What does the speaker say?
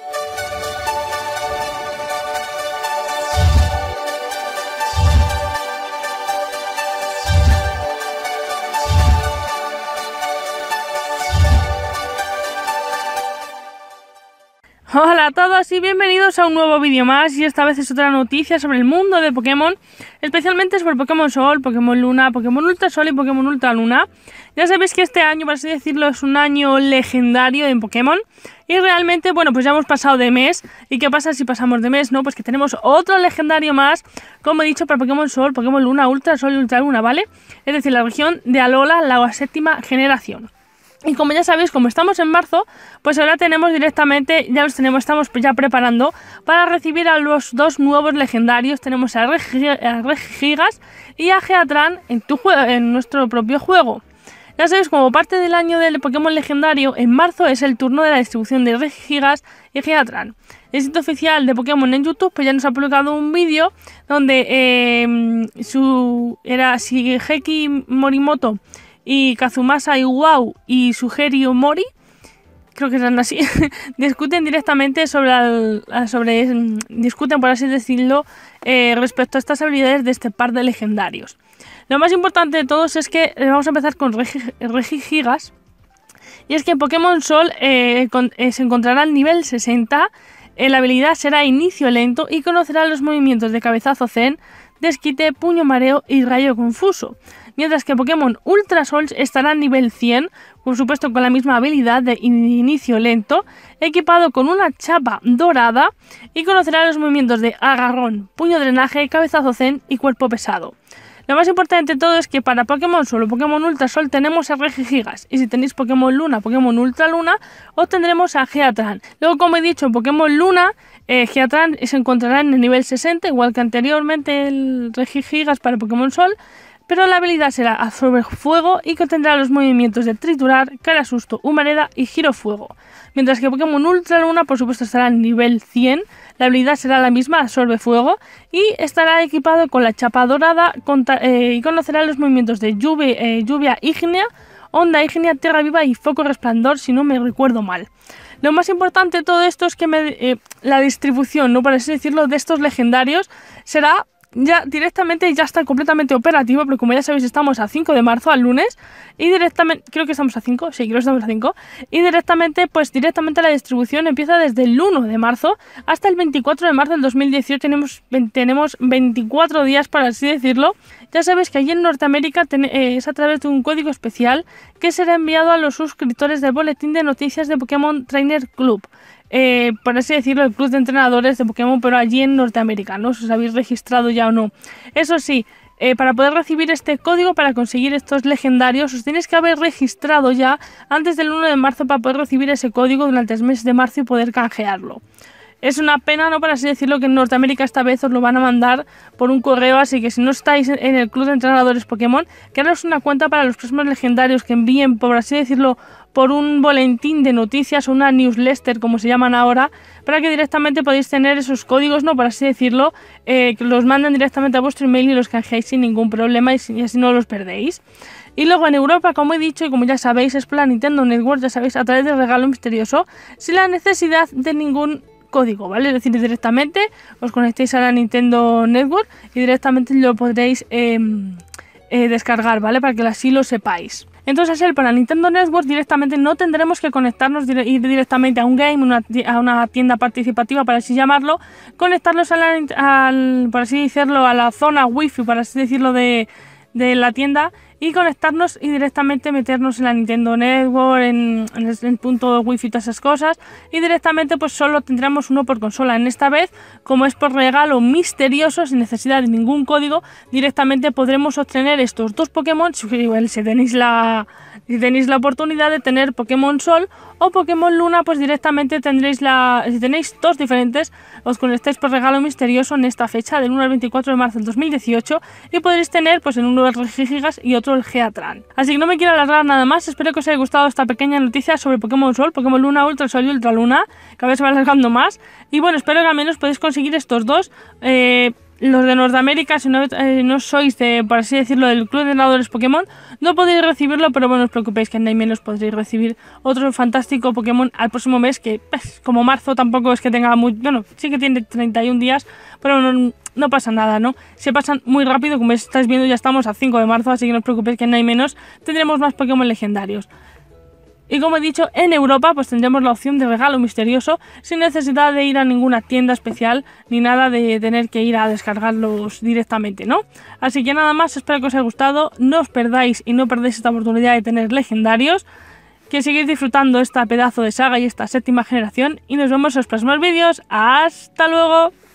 Thank you. Hola a todos y bienvenidos a un nuevo vídeo más y esta vez es otra noticia sobre el mundo de Pokémon especialmente sobre Pokémon Sol, Pokémon Luna, Pokémon Ultra Sol y Pokémon Ultra Luna ya sabéis que este año, por así decirlo, es un año legendario en Pokémon y realmente, bueno, pues ya hemos pasado de mes y ¿qué pasa si pasamos de mes? No, pues que tenemos otro legendario más como he dicho, para Pokémon Sol, Pokémon Luna, Ultra Sol y Ultra Luna, ¿vale? Es decir, la región de Alola, la séptima generación y como ya sabéis, como estamos en marzo, pues ahora tenemos directamente, ya los tenemos, estamos ya preparando para recibir a los dos nuevos legendarios. Tenemos a Regigas y a Geatran en, nuestro propio juego. Ya sabéis, como parte del año del Pokémon legendario, en marzo es el turno de la distribución de Regigas y Geatran. El sitio oficial de Pokémon en YouTube pues ya nos ha publicado un vídeo donde eh, su era Shigeki Morimoto y Kazumasa Iwao y Sugerio Mori, creo que eran así, discuten directamente sobre, eh, mm, discuten por así decirlo, eh, respecto a estas habilidades de este par de legendarios. Lo más importante de todos es que eh, vamos a empezar con Regigigas y es que en Pokémon Sol se encontrará al nivel 60, la habilidad será inicio lento y conocerá los movimientos de cabezazo zen, desquite, puño mareo y rayo confuso mientras que Pokémon Ultra Sol estará a nivel 100, por supuesto con la misma habilidad de inicio lento, equipado con una chapa dorada y conocerá los movimientos de agarrón, puño drenaje, cabezazo zen y cuerpo pesado. Lo más importante de todo es que para Pokémon Sol o Pokémon Ultra Sol tenemos a Regigigas. Y si tenéis Pokémon Luna, Pokémon Ultra Luna, obtendremos a Geatran. Luego, como he dicho, Pokémon Luna, eh, Geatran se encontrará en el nivel 60, igual que anteriormente el Regigigas para Pokémon Sol pero la habilidad será absorber fuego y contendrá los movimientos de triturar, cara susto, humareda y giro fuego. Mientras que Pokémon Ultra Luna por supuesto estará en nivel 100, la habilidad será la misma, absorbe fuego, y estará equipado con la chapa dorada eh, y conocerá los movimientos de lluvia, eh, lluvia ígnea, onda ígnea, tierra viva y foco resplandor si no me recuerdo mal. Lo más importante de todo esto es que eh, la distribución, no por así decirlo, de estos legendarios será ya directamente ya está completamente operativo, pero como ya sabéis estamos a 5 de marzo, al lunes, y directamente, creo que estamos a 5, sí, creo que estamos a 5, y directamente, pues directamente la distribución empieza desde el 1 de marzo hasta el 24 de marzo del 2018, tenemos, tenemos 24 días para así decirlo, ya sabéis que allí en Norteamérica eh, es a través de un código especial que será enviado a los suscriptores del boletín de noticias de Pokémon Trainer Club eh, por así decirlo, el club de entrenadores de Pokémon, pero allí en Norteamérica, ¿no? Si os habéis registrado ya o no. Eso sí, eh, para poder recibir este código, para conseguir estos legendarios, os tenéis que haber registrado ya antes del 1 de marzo para poder recibir ese código durante el mes de marzo y poder canjearlo. Es una pena, no para así decirlo, que en Norteamérica esta vez os lo van a mandar por un correo, así que si no estáis en el club de entrenadores Pokémon, crearos una cuenta para los próximos legendarios que envíen, por así decirlo, por un boletín de noticias o una newsletter, como se llaman ahora, para que directamente podáis tener esos códigos, no, por así decirlo, eh, que los manden directamente a vuestro email y los canjeáis sin ningún problema y, y así no los perdéis. Y luego en Europa, como he dicho y como ya sabéis, es por la Nintendo Network, ya sabéis, a través del regalo misterioso, sin la necesidad de ningún código, ¿vale? Es decir, directamente os conectéis a la Nintendo Network y directamente lo podréis em, eh, descargar, ¿vale? Para que así lo sepáis. Entonces, el para Nintendo Network, directamente no tendremos que conectarnos, ir directamente a un game, a una tienda participativa, para así llamarlo, Conectarnos a la, al, por así decirlo, a la zona wifi, para así decirlo, de, de la tienda y conectarnos y directamente meternos en la Nintendo Network, en, en el, en punto wifi y todas esas cosas y directamente pues solo tendremos uno por consola. En esta vez, como es por regalo misterioso, sin necesidad de ningún código, directamente podremos obtener estos dos Pokémon si, tenéis la si tenéis la oportunidad de tener Pokémon Sol o Pokémon Luna, pues directamente tendréis la si tenéis dos diferentes, os conectáis por regalo misterioso en esta fecha del 1 al 24 de marzo del 2018 y podréis tener pues en uno de 3 gigas y otro Geatran. Así que no me quiero alargar nada más, espero que os haya gustado esta pequeña noticia sobre Pokémon Sol, Pokémon Luna, Ultra Sol y Ultra Luna, cada vez se va alargando más. Y bueno, espero que al menos podáis conseguir estos dos. Eh, los de Norteamérica, si eh, no, sois, de, por así decirlo, del club de nadadores Pokémon, no podéis recibirlo, pero bueno, no os preocupéis que en hay menos podréis recibir otro fantástico Pokémon al próximo mes, que pues, como marzo tampoco es que tenga muy... Bueno, sí que tiene 31 días, pero no, no pasa nada, ¿no? Se pasan muy rápido, como estáis viendo ya estamos a 5 de marzo, así que no os preocupéis que en hay menos tendremos más Pokémon legendarios. Y como he dicho, en Europa pues tendremos la opción de regalo misterioso sin necesidad de ir a ninguna tienda especial ni nada de tener que ir a descargarlos directamente, ¿no? Así que nada más, espero que os haya gustado, no os perdáis y no perdáis esta oportunidad de tener legendarios, que sigáis disfrutando esta pedazo de saga y esta séptima generación y nos vemos en los próximos vídeos. ¡Hasta luego!